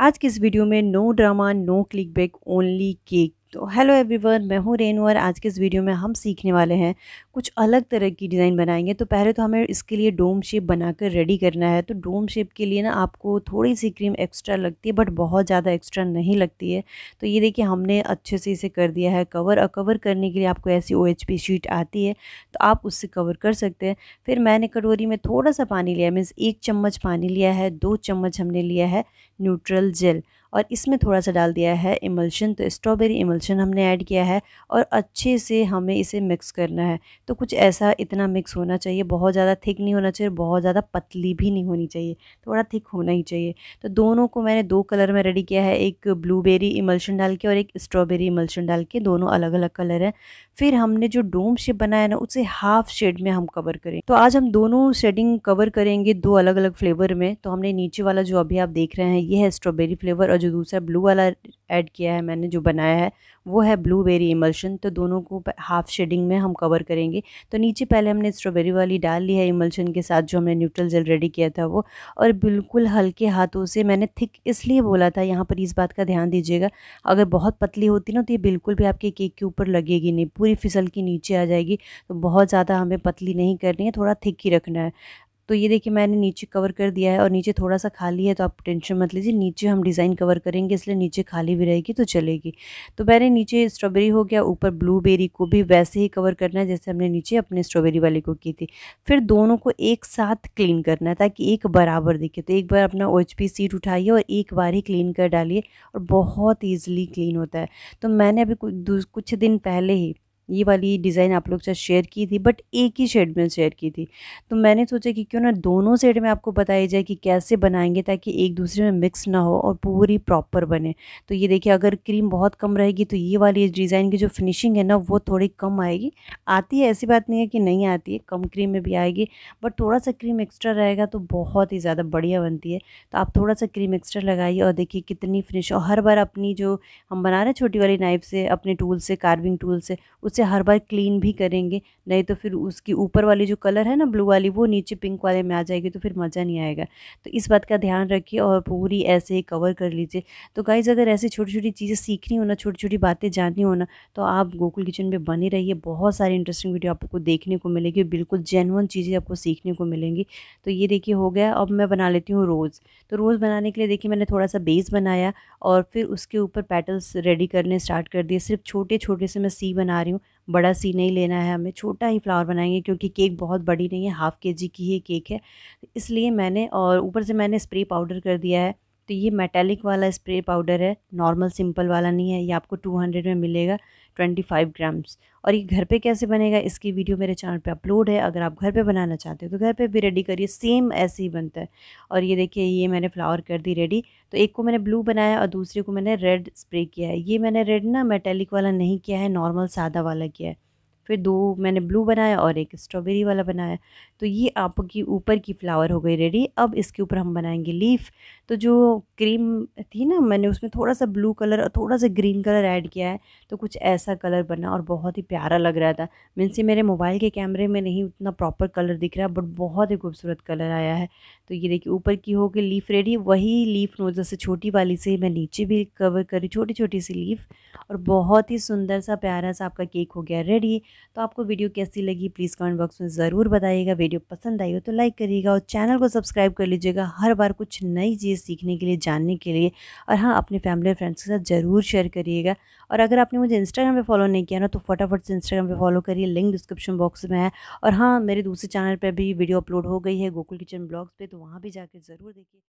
आज के इस वीडियो में no drama no click bait only cake तो हेलो एवरीवन मैं हूँ रेनू और आज के इस वीडियो में हम सीखने वाले हैं कुछ अलग तरह की डिज़ाइन बनाएंगे तो पहले तो हमें इसके लिए डोम शेप बनाकर रेडी करना है तो डोम शेप के लिए ना आपको थोड़ी सी क्रीम एक्स्ट्रा लगती है बट बहुत ज़्यादा एक्स्ट्रा नहीं लगती है तो ये देखिए हमने अच्छे से इसे कर दिया है कवर अकवर करने के लिए आपको ऐसी ओ शीट आती है तो आप उससे कवर कर सकते हैं फिर मैंने कटोरी में थोड़ा सा पानी लिया मीन्स एक चम्मच पानी लिया है दो चम्मच हमने लिया है न्यूट्रल जेल और इसमें थोड़ा सा डाल दिया है इमल्शन तो स्ट्रॉबेरी इमल्शन हमने ऐड किया है और अच्छे से हमें इसे मिक्स करना है तो कुछ ऐसा इतना मिक्स होना चाहिए बहुत ज़्यादा थिक नहीं होना चाहिए बहुत ज़्यादा पतली भी नहीं होनी चाहिए थोड़ा थिक होना ही चाहिए तो दोनों को मैंने दो कलर में रेडी किया है एक ब्लूबेरी इमल्शन डाल के और एक स्ट्रॉबेरी इमल्शन डाल के दोनों अलग अलग कलर हैं फिर हमने जो डोम शेप बनाया ना उसे हाफ शेड में हम कवर करें तो आज हम दोनों शेडिंग कवर करेंगे दो अलग अलग फ्लेवर में तो हमने नीचे वाला जो अभी आप देख रहे हैं ये है स्ट्रॉबेरी फ्लेवर और जो दूसरा ब्लू वाला ऐड किया है मैंने जो बनाया है वो है ब्लूबेरी इमल्शन तो दोनों को हाफ़ शेडिंग में हम कवर करेंगे तो नीचे पहले हमने स्ट्रॉबेरी वाली डाल ली है इमल्शन के साथ जो हमने न्यूट्रल जेल रेडी किया था वो और बिल्कुल हल्के हाथों से मैंने थिक इसलिए बोला था यहाँ पर इस बात का ध्यान दीजिएगा अगर बहुत पतली होती ना तो ये बिल्कुल भी आपके केक के ऊपर लगेगी नहीं पूरी फिसल के नीचे आ जाएगी तो बहुत ज़्यादा हमें पतली नहीं करनी है थोड़ा थिक ही रखना है तो ये देखिए मैंने नीचे कवर कर दिया है और नीचे थोड़ा सा खाली है तो आप टेंशन मत लीजिए नीचे हम डिज़ाइन कवर करेंगे इसलिए नीचे खाली भी रहेगी तो चलेगी तो मैंने नीचे स्ट्रॉबेरी हो गया ऊपर ब्लूबेरी को भी वैसे ही कवर करना है जैसे हमने नीचे अपने स्ट्रॉबेरी वाले को की थी फिर दोनों को एक साथ क्लीन करना है ताकि एक बराबर दिखे तो एक बार अपना ओ सीट उठाइए और एक बार ही क्लीन कर डालिए और बहुत ईजिली क्लीन होता है तो मैंने अभी कुछ दिन पहले ही ये वाली डिज़ाइन आप लोग से शेयर की थी बट एक ही शेड में शेयर की थी तो मैंने सोचा कि क्यों ना दोनों शेड में आपको बताया जाए कि कैसे बनाएंगे ताकि एक दूसरे में मिक्स ना हो और पूरी प्रॉपर बने तो ये देखिए अगर क्रीम बहुत कम रहेगी तो ये वाली डिज़ाइन की जो फिनिशिंग है ना वो थोड़ी कम आएगी आती है ऐसी बात नहीं है कि नहीं आती है कम क्रीम में भी आएगी बट थोड़ा सा क्रीम एक्स्ट्रा रहेगा तो बहुत ही ज़्यादा बढ़िया बनती है तो आप थोड़ा सा क्रीम एक्स्ट्रा लगाइए और देखिए कितनी फिनिश और हर बार अपनी जो हम बना रहे हैं छोटी वाली नाइफ़ से अपने टूल से कार्विंग टूल से उस उसे हर बार क्लीन भी करेंगे नहीं तो फिर उसकी ऊपर वाली जो कलर है ना ब्लू वाली वो नीचे पिंक वाले में आ जाएगी तो फिर मज़ा नहीं आएगा तो इस बात का ध्यान रखिए और पूरी ऐसे ही कवर कर लीजिए तो गाइज़ अगर ऐसी छोटी छोटी चीज़ें सीखनी हो ना छोटी छोटी बातें जाननी हो ना तो आप गोकुल किचन में बने रहिए बहुत सारी इंटरेस्टिंग वीडियो आपको देखने को मिलेगी बिल्कुल जेनवन चीज़ें आपको सीखने को मिलेंगी तो ये देखिए हो गया अब मैं बना लेती हूँ रोज़ तो रोज़ बनाने के लिए देखिए मैंने थोड़ा सा बेस बनाया और फिर उसके ऊपर पैटल्स रेडी करने स्टार्ट कर दिए सिर्फ छोटे छोटे से मैं सी बना रही हूँ बड़ा सी नहीं लेना है हमें छोटा ही फ्लावर बनाएंगे क्योंकि केक बहुत बड़ी नहीं है हाफ़ के जी की ही केक है इसलिए मैंने और ऊपर से मैंने स्प्रे पाउडर कर दिया है तो ये मेटेलिक वाला स्प्रे पाउडर है नॉर्मल सिंपल वाला नहीं है ये आपको 200 में मिलेगा 25 ग्राम्स और ये घर पे कैसे बनेगा इसकी वीडियो मेरे चैनल पे अपलोड है अगर आप घर पे बनाना चाहते हो तो घर पे भी रेडी करिए सेम ऐसे ही बनता है और ये देखिए ये मैंने फ्लावर कर दी रेडी तो एक को मैंने ब्लू बनाया और दूसरे को मैंने रेड स्प्रे किया है ये मैंने रेड ना मेटेलिक वाला नहीं किया है नॉर्मल सादा वाला किया है फिर दो मैंने ब्लू बनाया और एक स्ट्रॉबेरी वाला बनाया तो ये आपकी ऊपर की फ्लावर हो गई रेडी अब इसके ऊपर हम बनाएंगे लीफ तो जो क्रीम थी ना मैंने उसमें थोड़ा सा ब्लू कलर और थोड़ा सा ग्रीन कलर ऐड किया है तो कुछ ऐसा कलर बना और बहुत ही प्यारा लग रहा था मीन्स मेरे मोबाइल के कैमरे में नहीं उतना प्रॉपर कलर दिख रहा बट बहुत ही खूबसूरत कलर आया है तो ये देखिए ऊपर की हो गई लीफ रेडी वही लीफ नो जैसे छोटी वाली से मैं नीचे भी कवर करी छोटी छोटी सी लीफ और बहुत ही सुंदर सा प्यारा सा आपका केक हो गया रेडी तो आपको वीडियो कैसी लगी प्लीज़ कमेंट बॉक्स में ज़रूर बताइएगा वीडियो पसंद आई हो तो लाइक करिएगा और चैनल को सब्सक्राइब कर लीजिएगा हर बार कुछ नई चीज़ सीखने के लिए जानने के लिए और हाँ अपने फैमिली और फ्रेंड्स के साथ ज़रूर शेयर करिएगा और अगर आपने मुझे इंस्टाग्राम पर फॉलो नहीं किया ना तो फटाफट से इंस्टाग्राम पर फॉलो करिए लिंक डिस्क्रिप्शन बॉक्स में है और हाँ मेरे दूसरे चैनल पर भी वीडियो अपलोड हो गई है गोकुल किचन ब्लॉग्स पर तो वहाँ भी जाकर ज़रूर देखिए